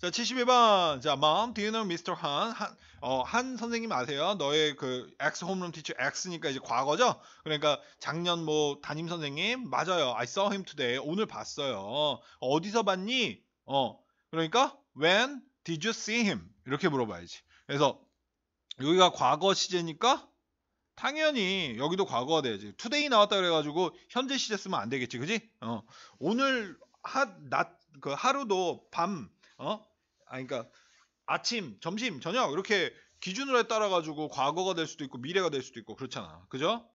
자, 72번. 자, mom, do you know Mr. Han? 한, 어, 한 선생님 아세요? 너의 그 X 홈룸 티처 X니까 이제 과거죠? 그러니까 작년 뭐 담임 선생님? 맞아요. I saw him today. 오늘 봤어요. 어디서 봤니? 어. 그러니까 when did you see him? 이렇게 물어봐야지. 그래서 여기가 과거 시제니까 당연히 여기도 과거가 돼야지. 투데이 나왔다 그래가지고 현재 시제 쓰면 안 되겠지, 그지? 어. 오늘 하, 낮, 그 하루도 밤 어? 아 그러니까 아침, 점심, 저녁 이렇게 기준으로 따라 가지고 과거가 될 수도 있고 미래가 될 수도 있고 그렇잖아. 그죠?